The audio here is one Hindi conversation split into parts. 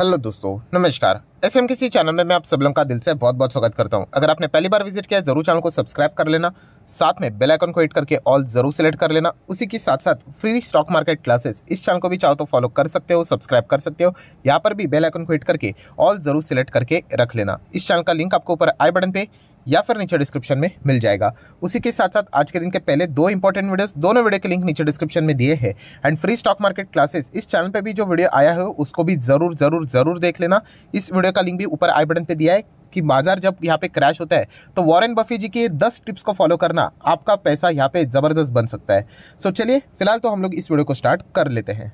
हेलो दोस्तों नमस्कार एस एम किसी चैनल में मैं आप सब लोगों का दिल से बहुत बहुत स्वागत करता हूं अगर आपने पहली बार विजिट किया है जरूर चैनल को सब्सक्राइब कर लेना साथ में बेल आइकन को हिट करके ऑल जरूर सेलेक्ट कर लेना उसी के साथ साथ फ्री स्टॉक मार्केट क्लासेस इस चैनल को भी चाहो तो फॉलो कर सकते हो सब्सक्राइब कर सकते हो यहाँ पर भी बेलाइकन को हिट करके ऑल जरूर सेलेक्ट करके रख लेना इस चैनल का लिंक आपको ऊपर आई बटन पर या फिर नीचे डिस्क्रिप्शन में मिल जाएगा उसी के साथ साथ आज के दिन के पहले दो इंपॉर्टेंट वीडियोस दोनों वीडियो के लिंक नीचे डिस्क्रिप्शन में दिए हैं and free stock market classes इस चैनल पर भी जो वीडियो आया है उसको भी ज़रूर ज़रूर ज़रूर देख लेना इस वीडियो का लिंक भी ऊपर आई बटन पर दिया है कि बाजार जब यहाँ पे क्रैश होता है तो वॉरेन बफे जी के दस टिप्स को फॉलो करना आपका पैसा यहाँ पे ज़बरदस्त बन सकता है सो so चलिए फिलहाल तो हम लोग इस वीडियो को स्टार्ट कर लेते हैं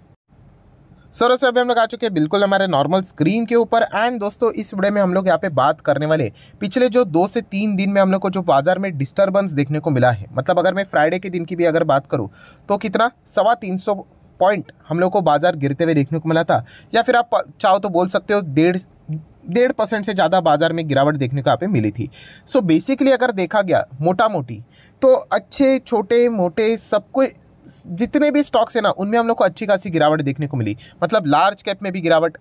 सर सर अभी हम लोग आ चुके हैं बिल्कुल हमारे नॉर्मल स्क्रीन के ऊपर एंड दोस्तों इस वीडियो में हम लोग यहाँ पे बात करने वाले पिछले जो दो से तीन दिन में हम लोग को जो बाजार में डिस्टर्बेंस देखने को मिला है मतलब अगर मैं फ्राइडे के दिन की भी अगर बात करूँ तो कितना सवा तीन सौ पॉइंट हम लोग को बाजार गिरते हुए देखने को मिला था या फिर आप चाहो तो बोल सकते हो डेढ़ डेढ़ परसेंट से ज़्यादा बाजार में गिरावट देखने को यहाँ पे मिली थी सो बेसिकली अगर देखा गया मोटा मोटी तो अच्छे छोटे मोटे सबको जितने भी स्टॉक्स है ना उनमें हम लोग को अच्छी खासी गिरावट देखने को मिली मतलब लार्ज कैप में भी गिरावट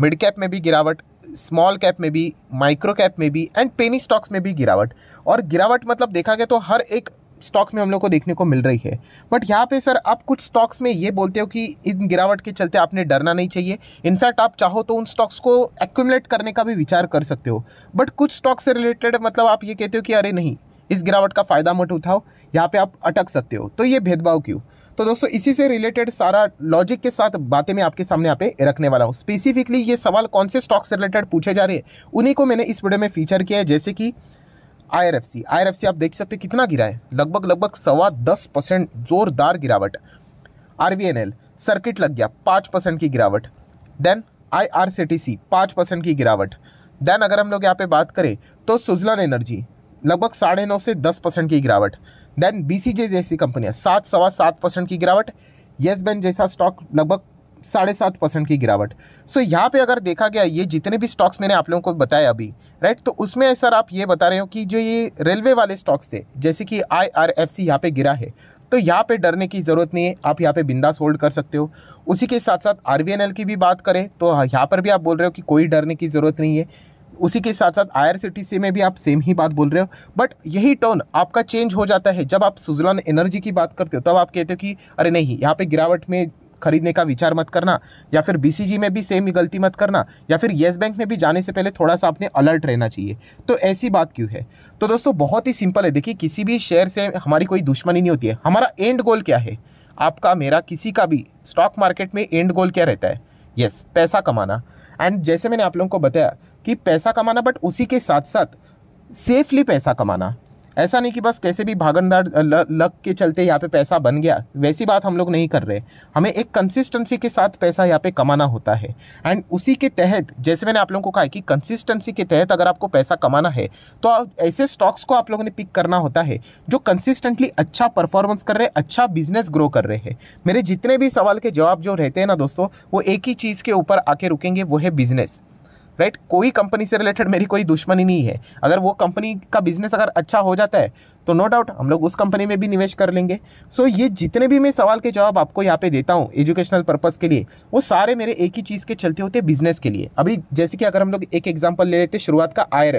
मिड कैप में भी गिरावट स्मॉल कैप में भी माइक्रो कैप में भी एंड पेनी स्टॉक्स में भी गिरावट और गिरावट मतलब देखा गया तो हर एक स्टॉक्स में हम लोग को देखने को मिल रही है बट यहाँ पे सर आप कुछ स्टॉक्स में ये बोलते हो कि इन गिरावट के चलते आपने डरना नहीं चाहिए इनफैक्ट आप चाहो तो उन स्टॉक्स को एक्यूमलेट करने का भी विचार कर सकते हो बट कुछ स्टॉक्स से रिलेटेड मतलब आप ये कहते हो कि अरे नहीं इस गिरावट का फ़ायदा मत उठाओ यहाँ पे आप अटक सकते हो तो ये भेदभाव क्यों तो दोस्तों इसी से रिलेटेड सारा लॉजिक के साथ बातें मैं आपके सामने यहाँ पे रखने वाला हूँ स्पेसिफिकली ये सवाल कौन से स्टॉक से रिलेटेड पूछे जा रहे हैं उन्हीं को मैंने इस वीडियो में फीचर किया है जैसे कि I R F C I R F C आप देख सकते कितना गिरा है लगभग लगभग सवा दस परसेंट जोरदार गिरावट आर एन एल सर्किट लग गया पाँच परसेंट की गिरावट then I R C T C पाँच परसेंट की गिरावट देन अगर हम लोग यहाँ पे बात करें तो सुजलन एनर्जी लगभग साढ़े नौ से दस परसेंट की गिरावट देन बी जैसी कंपनियां सात सवा सात परसेंट की गिरावट येस बैंक जैसा स्टॉक लगभग साढ़े सात परसेंट की गिरावट सो so, यहाँ पे अगर देखा गया ये जितने भी स्टॉक्स मैंने आप लोगों को बताया अभी राइट तो उसमें सर आप ये बता रहे हो कि जो ये रेलवे वाले स्टॉक्स थे जैसे कि आई आर एफ सी यहाँ पर गिरा है तो यहाँ पे डरने की ज़रूरत नहीं है आप यहाँ पे बिंदास होल्ड कर सकते हो उसी के साथ साथ आर की भी बात करें तो यहाँ पर भी आप बोल रहे हो कि कोई डरने की ज़रूरत नहीं है उसी के साथ साथ सी में भी आप सेम ही बात बोल रहे हो बट यही टोन आपका चेंज हो जाता है जब आप सुजलॉन एनर्जी की बात करते हो तब आप कहते हो कि अरे नहीं यहाँ पे गिरावट में खरीदने का विचार मत करना या फिर बीसीजी में भी सेम गलती मत करना या फिर येस बैंक में भी जाने से पहले थोड़ा सा आपने अलर्ट रहना चाहिए तो ऐसी बात क्यों है तो दोस्तों बहुत ही सिंपल है देखिए किसी भी शेयर से हमारी कोई दुश्मनी नहीं होती है हमारा एंड गोल क्या है आपका मेरा किसी का भी स्टॉक मार्केट में एंड गोल क्या रहता है यस पैसा कमाना एंड जैसे मैंने आप लोगों को बताया कि पैसा कमाना बट उसी के साथ साथ सेफली पैसा कमाना ऐसा नहीं कि बस कैसे भी भागनदार लग के चलते यहाँ पे पैसा बन गया वैसी बात हम लोग नहीं कर रहे हमें एक कंसिस्टेंसी के साथ पैसा यहाँ पे कमाना होता है एंड उसी के तहत जैसे मैंने आप लोगों को कहा कि कंसिस्टेंसी के तहत अगर आपको पैसा कमाना है तो ऐसे स्टॉक्स को आप लोगों ने पिक करना होता है जो कंसिस्टेंटली अच्छा परफॉर्मेंस कर रहे अच्छा बिजनेस ग्रो कर रहे हैं मेरे जितने भी सवाल के जवाब जो रहते हैं ना दोस्तों वो एक ही चीज़ के ऊपर आके रुकेंगे वो है बिजनेस राइट right? कोई कंपनी से रिलेटेड मेरी कोई दुश्मनी नहीं है अगर वो कंपनी का बिजनेस अगर अच्छा हो जाता है तो नो no डाउट हम लोग उस कंपनी में भी निवेश कर लेंगे सो so, ये जितने भी मैं सवाल के जवाब आपको यहाँ पे देता हूँ एजुकेशनल पर्पज़ के लिए वो सारे मेरे एक ही चीज़ के चलते होते हैं बिजनेस के लिए अभी जैसे कि अगर हम लोग एक एग्जाम्पल ले लेते शुरुआत का आई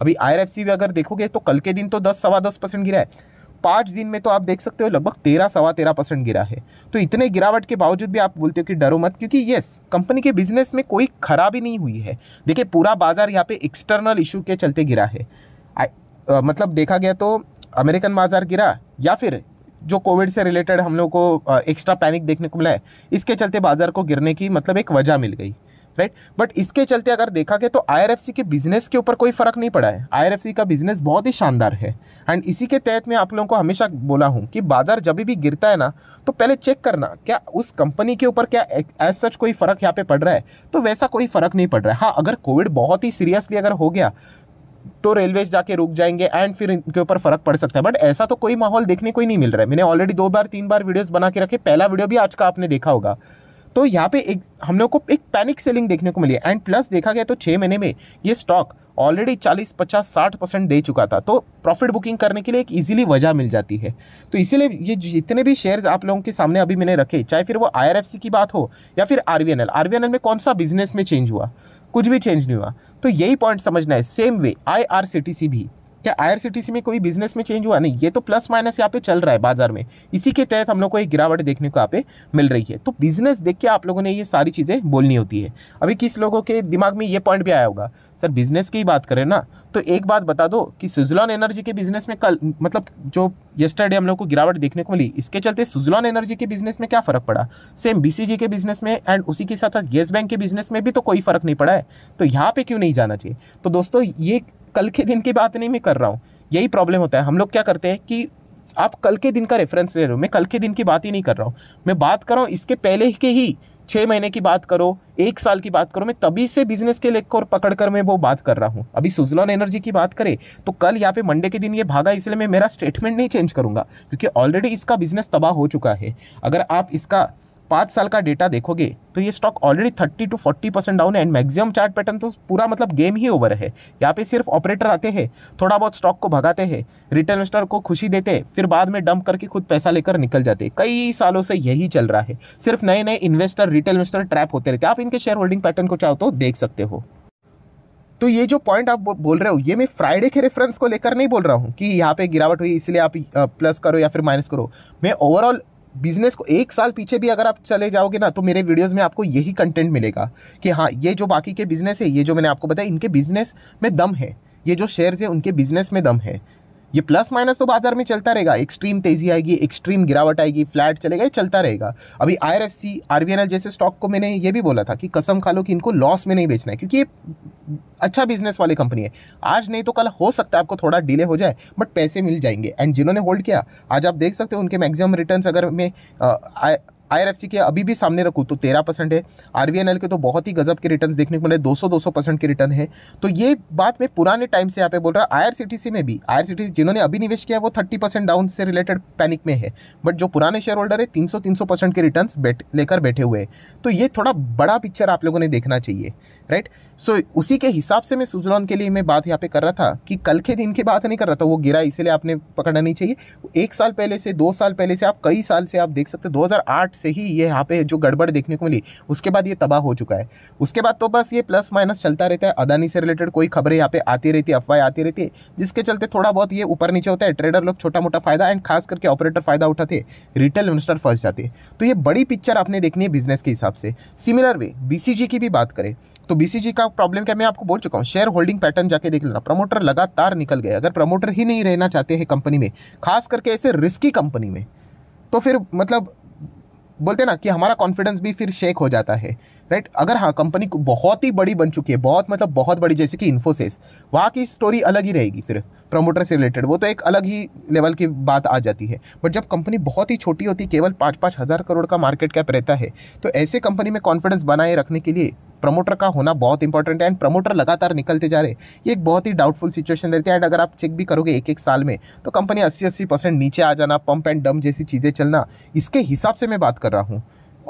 अभी आई भी अगर देखोगे तो कल के दिन तो दस सवा दस परसेंट गिरा है पाँच दिन में तो आप देख सकते हो लगभग तेरह सवा तेरह परसेंट गिरा है तो इतने गिरावट के बावजूद भी आप बोलते हो कि डरो मत क्योंकि येस कंपनी के बिजनेस में कोई खराबी नहीं हुई है देखिए पूरा बाजार यहाँ पे एक्सटर्नल इशू के चलते गिरा है आ, आ, मतलब देखा गया तो अमेरिकन बाजार गिरा या फिर जो कोविड से रिलेटेड हम लोग को एक्स्ट्रा पैनिक देखने को मिला है इसके चलते बाजार को गिरने की मतलब एक वजह मिल गई राइट बट इसके चलते अगर देखा गया तो आई के बिजनेस के ऊपर कोई फर्क नहीं पड़ा है आई का बिजनेस बहुत ही शानदार है एंड इसी के तहत मैं आप लोगों को हमेशा बोला हूँ कि बाजार जब भी गिरता है ना तो पहले चेक करना क्या उस कंपनी के ऊपर क्या एज सच कोई फ़र्क यहाँ पे पड़ रहा है तो वैसा कोई फ़र्क नहीं पड़ रहा है हाँ अगर कोविड बहुत ही सीरियसली अगर हो गया तो रेलवे जाके रुक जाएंगे एंड फिर इनके ऊपर फर्क पड़ सकता है बट ऐसा तो कोई माहौल देखने को ही नहीं मिल रहा है मैंने ऑलरेडी दो बार तीन बार वीडियोस बना के रखे पहला वीडियो भी आज का आपने देखा होगा तो यहाँ पे एक हम लोग को एक पैनिक सेलिंग देखने को मिली एंड प्लस देखा गया तो छः महीने में ये स्टॉक ऑलरेडी 40, 50, 60 परसेंट दे चुका था तो प्रॉफिट बुकिंग करने के लिए एक इजीली वजह मिल जाती है तो इसीलिए ये जितने भी शेयर्स आप लोगों के सामने अभी मैंने रखे चाहे फिर वो आई की बात हो या फिर आर वी में कौन सा बिजनेस में चेंज हुआ कुछ भी चेंज नहीं हुआ तो यही पॉइंट समझना है सेम वे आई भी क्या आईआरसीटीसी में कोई बिजनेस में चेंज हुआ नहीं ये तो प्लस माइनस यहाँ पे चल रहा है बाजार में इसी के तहत हम लोग को एक गिरावट देखने को यहाँ पे मिल रही है तो बिजनेस देख के आप लोगों ने ये सारी चीज़ें बोलनी होती है अभी किस लोगों के दिमाग में ये पॉइंट भी आया होगा सर बिजनेस की ही बात करें ना तो एक बात बता दो कि सुजलॉन एनर्जी के बिजनेस में कल मतलब जो येस्टरडे हम लोग को गिरावट देखने को मिली इसके चलते सुजलॉन एनर्जी के बिजनेस में क्या फर्क पड़ा सेम बी के बिजनेस में एंड उसी के साथ साथ येस बैंक के बिजनेस में भी तो कोई फर्क नहीं पड़ा है तो यहाँ पे क्यों नहीं जाना चाहिए तो दोस्तों ये कल के दिन की बात नहीं मैं कर रहा हूँ यही प्रॉब्लम होता है हम लोग क्या करते हैं कि आप कल के दिन का रेफरेंस ले रहे हो मैं कल के दिन की बात ही नहीं कर रहा हूँ मैं बात कर रहा हूँ इसके पहले के ही छः महीने की बात करो एक साल की बात करो मैं तभी से बिजनेस के लेकर पकड़ कर मैं वो बात कर रहा हूँ अभी सुजलॉन एनर्जी की बात करें तो कल यहाँ पे मंडे के दिन ये भागा इसलिए मैं मेरा स्टेटमेंट नहीं चेंज करूँगा क्योंकि ऑलरेडी इसका बिजनेस तबाह हो चुका है अगर आप इसका पाँच साल का डेटा देखोगे तो ये stock already thirty to forty percent down है एंड मैक्सिमम चार्ट पैटर्न तो पूरा मतलब गेम ही ओवर है यहाँ पे सिर्फ ऑपरेटर आते हैं थोड़ा बहुत स्टॉक को भगाते हैं रिटर्न स्टॉक को खुशी देते हैं फिर बाद में डंप करके खुद पैसा लेकर निकल जाते हैं कई सालों से यही चल रहा है सिर्फ नए नए इन्वेस्टर रिटेल इन्वेस्टर ट्रैप होते रहते आप इनके शेयर होल्डिंग पैटर्न को चाहो तो देख सकते हो तो ये जो पॉइंट आप बोल रहे हो ये मैं फ्राइडे के रेफरेंस को लेकर नहीं बोल रहा हूँ कि यहाँ पे गिरावट हुई इसलिए आप प्लस करो या फिर माइनस करो मैं ओवरऑल बिजनेस को एक साल पीछे भी अगर आप चले जाओगे ना तो मेरे वीडियोस में आपको यही कंटेंट मिलेगा कि हाँ ये जो बाकी के बिजनेस है ये जो मैंने आपको बताया इनके बिजनेस में दम है ये जो शेयर्स हैं उनके बिजनेस में दम है ये प्लस माइनस तो बाजार में चलता रहेगा एक्सट्रीम तेजी आएगी एक्सट्रीम गिरावट आएगी फ्लैट चलेगा ये चलता रहेगा अभी I R F C R B N L जैसे स्टॉक को मैंने ये भी बोला था कि कसम खा लो कि इनको लॉस में नहीं बेचना है क्योंकि ये अच्छा बिजनेस वाली कंपनी है आज नहीं तो कल हो सकता है आपको थोड़ा डिले हो जाए बट पैसे मिल जाएंगे एंड जिन्होंने होल्ड किया आज आप देख सकते हो उनके मैक्सिमम रिटर्न अगर मैं आई के अभी भी सामने रखूँ तो तेरह परसेंट है आर के तो बहुत ही गजब के रिटर्न देखने को मिले दो सौ दो सौ परसेंट के रिटर्न है तो ये बात मैं पुराने टाइम से यहाँ पे बोल रहा हूँ आई में भी आई जिन्होंने अभी निवेश किया वो थर्टी परसेंट डाउन से रिलेटेड पैनिक में है बट जो पुराने शेयर होल्डर है तीन सौ तीन सौ परसेंट के रिटर्न बैठ लेकर बैठे हुए हैं तो ये थोड़ा बड़ा पिक्चर आप लोगों ने देखना चाहिए राइट सो उसी के हिसाब से मैं सुजलॉन के लिए मैं बात यहाँ पे कर रहा था कि कल के दिन की बात नहीं कर रहा था वो गिरा इसलिए आपने पकड़ना नहीं चाहिए एक साल पहले से दो साल पहले से आप कई साल से आप देख सकते दो हज़ार से ही ये यहाँ पे जो गड़बड़ देखने को मिली उसके बाद ये तबाह हो चुका है उसके बाद तो बस ये प्लस माइनस चलता रहता है अदानी से रिलेटेड कोई खबरें यहाँ पे आती रहती है अफवाह आती रहती है जिसके चलते थोड़ा बहुत ये ऊपर नीचे होता है ट्रेडर लोग छोटा मोटा फायदा एंड खास करके ऑपरेटर फायदा उठाते रिटेल इन्वेस्टर फंस जाते तो ये बड़ी पिक्चर आपने देखनी है बिजनेस के हिसाब से सिमिलर वे बी की भी बात करें तो बीसीजी का प्रॉब्लम क्या मैं आपको बोल चुका हूँ शेयर होल्डिंग पैटर्न जाके देख लेना प्रमोटर लगातार निकल गए अगर प्रमोटर ही नहीं रहना चाहते हैं कंपनी में खास करके ऐसे रिस्की कंपनी में तो फिर मतलब बोलते ना कि हमारा कॉन्फिडेंस भी फिर शेक हो जाता है राइट अगर हाँ कंपनी बहुत ही बड़ी बन चुकी है बहुत मतलब बहुत बड़ी जैसे कि इन्फोसिस वहाँ की स्टोरी अलग ही रहेगी फिर प्रमोटर से रिलेटेड वो तो एक अलग ही लेवल की बात आ जाती है बट जब कंपनी बहुत ही छोटी होती केवल पाँच पाँच हज़ार करोड़ का मार्केट कैप रहता है तो ऐसे कंपनी में कॉन्फिडेंस बनाए रखने के लिए प्रमोटर का होना बहुत इंपॉर्टेंट है एंड प्रमोटर लगातार निकलते जा रहे ये एक बहुत ही डाउटफुल सिचुएशन रहती है एंड अगर आप चेक भी करोगे एक एक साल में तो कंपनी अस्सी अस्सी परसेंट नीचे आ जाना पंप एंड डम जैसी चीज़ें चलना इसके हिसाब से मैं बात कर रहा हूँ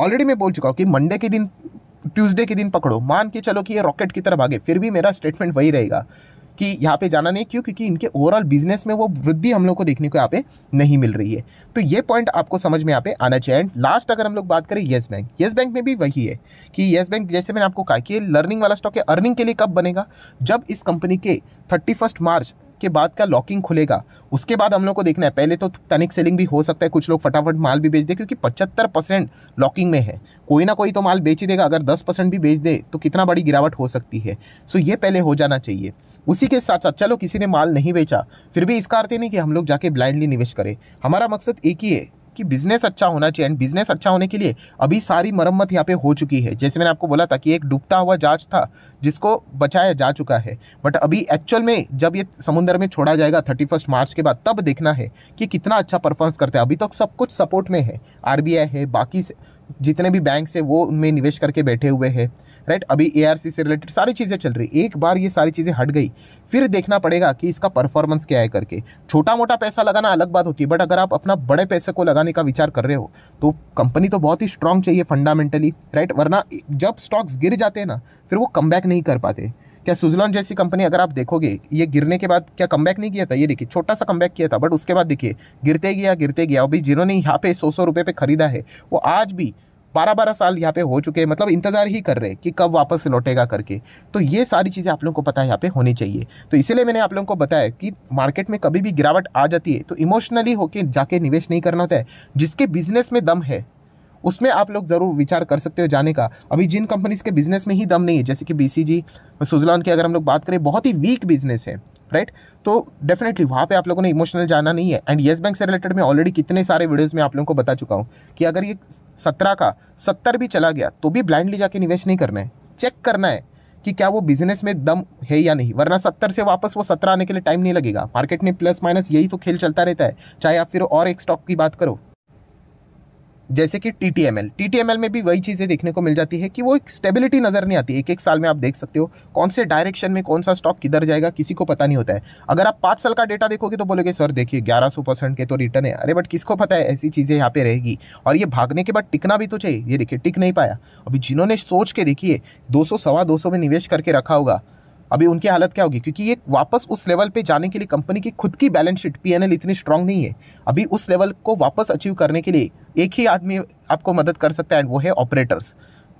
ऑलरेडी मैं बोल चुका हूँ कि मंडे के दिन ट्यूसडे के दिन पकड़ो मान के चलो कि ये रॉकेट की तरह भागे फिर भी मेरा स्टेटमेंट वही रहेगा कि यहाँ पे जाना नहीं क्यों क्योंकि इनके ओवरऑल बिजनेस में वो वृद्धि हम लोग को देखने को यहाँ पे नहीं मिल रही है तो ये पॉइंट आपको समझ में यहाँ पे आना चाहिए एंड लास्ट अगर हम लोग बात करें येस बैंक येस बैंक में भी वही है कि येस बैंक जैसे मैंने आपको कहा कि लर्निंग वाला स्टॉक है अर्निंग के लिए कब बनेगा जब इस कंपनी के थर्टी मार्च के बाद का लॉकिंग खुलेगा उसके बाद हम लोग को देखना है पहले तो टनिक सेलिंग भी हो सकता है कुछ लोग फटाफट माल भी बेच दे क्योंकि पचहत्तर परसेंट लॉकिंग में है कोई ना कोई तो माल बेच ही देगा अगर दस परसेंट भी बेच दे तो कितना बड़ी गिरावट हो सकती है सो ये पहले हो जाना चाहिए उसी के साथ साथ चलो किसी ने माल नहीं बेचा फिर भी इसका अर्थ नहीं कि हम लोग जाके ब्लाइंडली निवेश करें हमारा मकसद एक ही है कि बिजनेस अच्छा होना चाहिए एंड बिजनेस अच्छा होने के लिए अभी सारी मरम्मत यहाँ पे हो चुकी है जैसे मैंने आपको बोला था कि एक डूबता हुआ जहाज था जिसको बचाया जा चुका है बट अभी एक्चुअल में जब ये समुद्र में छोड़ा जाएगा थर्टी मार्च के बाद तब देखना है कि कितना अच्छा परफॉर्मेंस करता है अभी तक तो सब कुछ सपोर्ट में है आर है बाकी जितने भी बैंक है वो उनमें निवेश करके बैठे हुए हैं राइट अभी ए से रिलेटेड सारी चीज़ें चल रही एक बार ये सारी चीज़ें हट गई फिर देखना पड़ेगा कि इसका परफॉर्मेंस क्या है करके छोटा मोटा पैसा लगाना अलग बात होती है बट अगर आप अपना बड़े पैसे को लगाने का विचार कर रहे हो तो कंपनी तो बहुत ही स्ट्रांग चाहिए फंडामेंटली राइट वरना जब स्टॉक्स गिर जाते हैं ना फिर वो कम नहीं कर पाते क्या सुजलॉन जैसी कंपनी अगर आप देखोगे ये गिरने के बाद क्या कम नहीं किया था ये देखिए छोटा सा कम किया था बट उसके बाद देखिए गिरते गया गिरते गया अभी जिन्होंने यहाँ पे सौ सौ रुपये पे खरीदा है वो आज भी बारह बारह साल यहाँ पे हो चुके हैं मतलब इंतज़ार ही कर रहे हैं कि कब वापस लौटेगा करके तो ये सारी चीज़ें आप लोगों को पता है यहाँ पे होनी चाहिए तो इसीलिए मैंने आप लोगों को बताया कि मार्केट में कभी भी गिरावट आ जाती है तो इमोशनली होकर जाके निवेश नहीं करना होता है जिसके बिजनेस में दम है उसमें आप लोग ज़रूर विचार कर सकते हो जाने का अभी जिन कंपनीज के बिजनेस में ही दम नहीं है जैसे कि बी सी जी सुजलॉन की अगर हम लोग बात करें बहुत ही वीक बिजनेस है राइट तो डेफिनेटली वहाँ पे आप लोगों ने इमोशनल जाना नहीं है एंड येस बैंक से रिलेटेड मैं ऑलरेडी कितने सारे वीडियोज़ में आप लोगों को बता चुका हूँ कि अगर ये सत्रह का सत्तर भी चला गया तो भी ब्लाइंडली जाके निवेश नहीं करना है चेक करना है कि क्या वो बिजनेस में दम है या नहीं वरना सत्तर से वापस वो सत्रह आने के लिए टाइम नहीं लगेगा मार्केट में प्लस माइनस यही तो खेल चलता रहता है चाहे आप फिर और एक स्टॉक की बात करो जैसे कि T T M L T T M L में भी वही चीज़ें देखने को मिल जाती है कि वो एक स्टेबिलिटी नज़र नहीं आती एक एक साल में आप देख सकते हो कौन से डायरेक्शन में कौन सा स्टॉक किधर जाएगा किसी को पता नहीं होता है अगर आप पाँच साल का डेटा देखोगे तो बोलोगे सर देखिए ग्यारह सौ परसेंट के तो रिटर्न है अरे बट किसको पता है ऐसी चीज़ें यहाँ पे रहेगी और ये भागने के बाद टिकना भी तो चाहिए ये देखिए टिक नहीं पाया अभी जिन्होंने सोच के देखिए दो सौ सवा दो सौ में निवेश करके रखा होगा अभी उनकी हालत क्या होगी क्योंकि ये वापस उस लेवल पे जाने के लिए कंपनी की खुद की बैलेंस शीट पी इतनी स्ट्रांग नहीं है अभी उस लेवल को वापस अचीव करने के लिए एक ही आदमी आपको मदद कर सकता है एंड वो है ऑपरेटर्स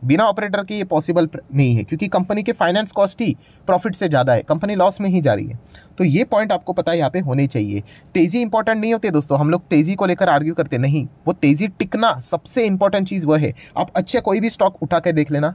बिना ऑपरेटर के ये पॉसिबल नहीं है क्योंकि कंपनी के फाइनेंस कॉस्ट ही प्रॉफिट से ज़्यादा है कंपनी लॉस में ही जा रही है तो ये पॉइंट आपको पता है यहाँ पे होने चाहिए तेज़ी इंपॉर्टेंट नहीं होते दोस्तों हम लोग तेज़ी को लेकर आर्ग्यू करते नहीं वो तेज़ी टिकना सबसे इंपॉर्टेंट चीज़ वह है आप अच्छे कोई भी स्टॉक उठा के देख लेना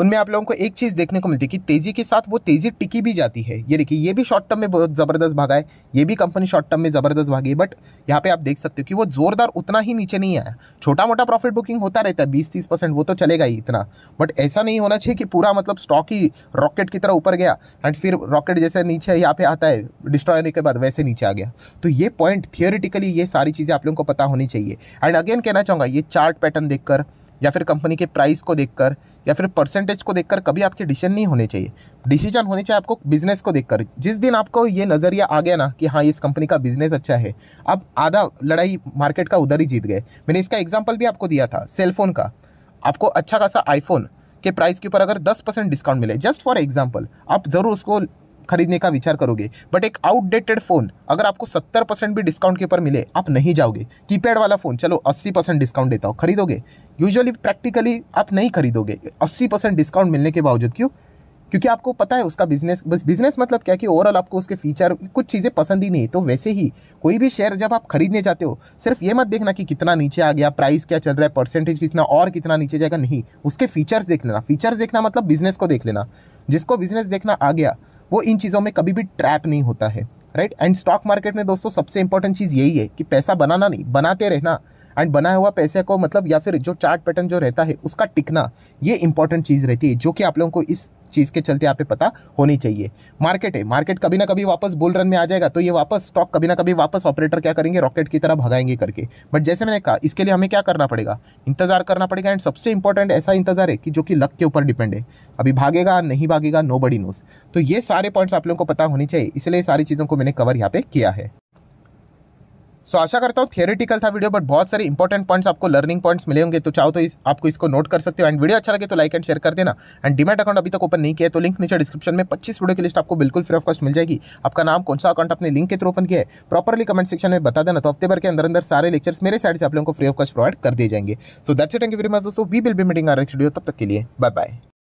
उनमें आप लोगों को एक चीज़ देखने को मिलती है कि तेज़ी के साथ वो तेज़ी टिकी भी जाती है ये देखिए ये भी शॉर्ट टर्म में बहुत ज़बरदस्त भागा है ये भी कंपनी शॉर्ट टर्म में ज़बरदस्त भागी है बट यहाँ पे आप देख सकते हो कि वो ज़ोरदार उतना ही नीचे नहीं आया छोटा मोटा प्रॉफिट बुकिंग होता रहता है बीस तीस परसेंट वो तो चलेगा ही इतना बट ऐसा नहीं होना चाहिए कि पूरा मतलब स्टॉक ही रॉकेट की तरह ऊपर गया एंड फिर रॉकेट जैसे नीचे यहाँ पे आता है डिस्ट्रॉय होने के बाद वैसे नीचे आ गया तो ये पॉइंट थियोरिटिकली ये सारी चीज़ें आप लोगों को पता होनी चाहिए एंड अगेन कहना चाहूँगा ये चार्ट पैटर्न देखकर या फिर कंपनी के प्राइस को देखकर या फिर परसेंटेज को देखकर कभी आपके डिसीजन नहीं होने चाहिए डिसीजन होने चाहिए आपको बिजनेस को देखकर जिस दिन आपको ये नज़रिया आ गया ना कि हाँ इस कंपनी का बिजनेस अच्छा है अब आधा लड़ाई मार्केट का उधर ही जीत गए मैंने इसका एग्जाम्पल भी आपको दिया था सेलफोन का आपको अच्छा खासा आईफोन के प्राइस के ऊपर अगर दस परसेंट डिस्काउंट मिले जस्ट फॉर एग्जाम्पल आप ज़रूर उसको खरीदने का विचार करोगे बट एक आउटडेटेड फ़ोन अगर आपको सत्तर परसेंट भी डिस्काउंट के ऊपर मिले आप नहीं जाओगे कीपैड वाला फ़ोन चलो अस्सी परसेंट डिस्काउंट देता हो खरीदोगे यूजुअली प्रैक्टिकली आप नहीं खरीदोगे अस्सी परसेंट डिस्काउंट मिलने के बावजूद क्यों क्योंकि आपको पता है उसका बिजनेस बस बिजनेस मतलब क्या कि ओवरऑल आपको उसके फीचर कुछ चीज़ें पसंद ही नहीं तो वैसे ही कोई भी शेयर जब आप खरीदने जाते हो सिर्फ ये मत देखना कि कितना नीचे आ गया प्राइस क्या चल रहा है परसेंटेज कितना और कितना नीचे जाएगा नहीं उसके फीचर्स देख लेना फीचर्स देखना मतलब बिजनेस को देख लेना जिसको बिजनेस देखना आ गया वो इन चीज़ों में कभी भी ट्रैप नहीं होता है राइट एंड स्टॉक मार्केट में दोस्तों सबसे इंपॉर्टेंट चीज़ यही है कि पैसा बनाना नहीं बनाते रहना एंड बनाया हुआ पैसे को मतलब या फिर जो चार्ट पैटर्न जो रहता है उसका टिकना ये इंपॉर्टेंट चीज़ रहती है जो कि आप लोगों को इस चीज़ के चलते आप पे पता होनी चाहिए मार्केट है मार्केट कभी ना कभी वापस बुल रन में आ जाएगा तो ये वापस स्टॉक कभी ना कभी वापस ऑपरेटर क्या करेंगे रॉकेट की तरह भगाएंगे करके बट जैसे मैंने कहा इसके लिए हमें क्या करना पड़ेगा इंतजार करना पड़ेगा एंड सबसे इंपॉर्टेंट ऐसा इंतजार है कि जो कि लक के ऊपर डिपेंड है अभी भागेगा नहीं भागेगा नो बडी नोस तो ये सारे पॉइंट्स आप लोगों को पता होनी चाहिए इसलिए सारी चीज़ों को मैंने कवर यहाँ पे किया है सो आशा करता हूँ थियोरेटिकल था वीडियो बट बहुत सारे इंपॉर्टेंट पॉइंट्स आपको लर्निंग पॉइंट्स मिले होंगे तो चाहो तो इस आपको इसको नोट कर सकते हो एंड वीडियो अच्छा लगे तो लाइक एंड शेयर कर देना एंड डिमेट अकाउंट अभी तक ओपन नहीं किया तो लिंक नीचे डिस्क्रिप्शन में पच्चीस वीडियो की लिस्ट आपको बिल्कुल फ्री ऑफ कॉस्ट मिल जाएगी आपका नाम कौन सा अकाउंट अपने लिंक के थ्रू ओपन किया है प्रॉपरली कमेंट सेक्शन में बता देना तो हफ्ते भर के अंदर अंदर सारे लेक्चर्स मेरे साइड से आप लोगों को फ्री ऑफ कॉस्ट प्रोवाइड कर दिए जाएंगे so that's it thank you very much दोस्तों we will be meeting our next video तब तक के लिए बाय बाय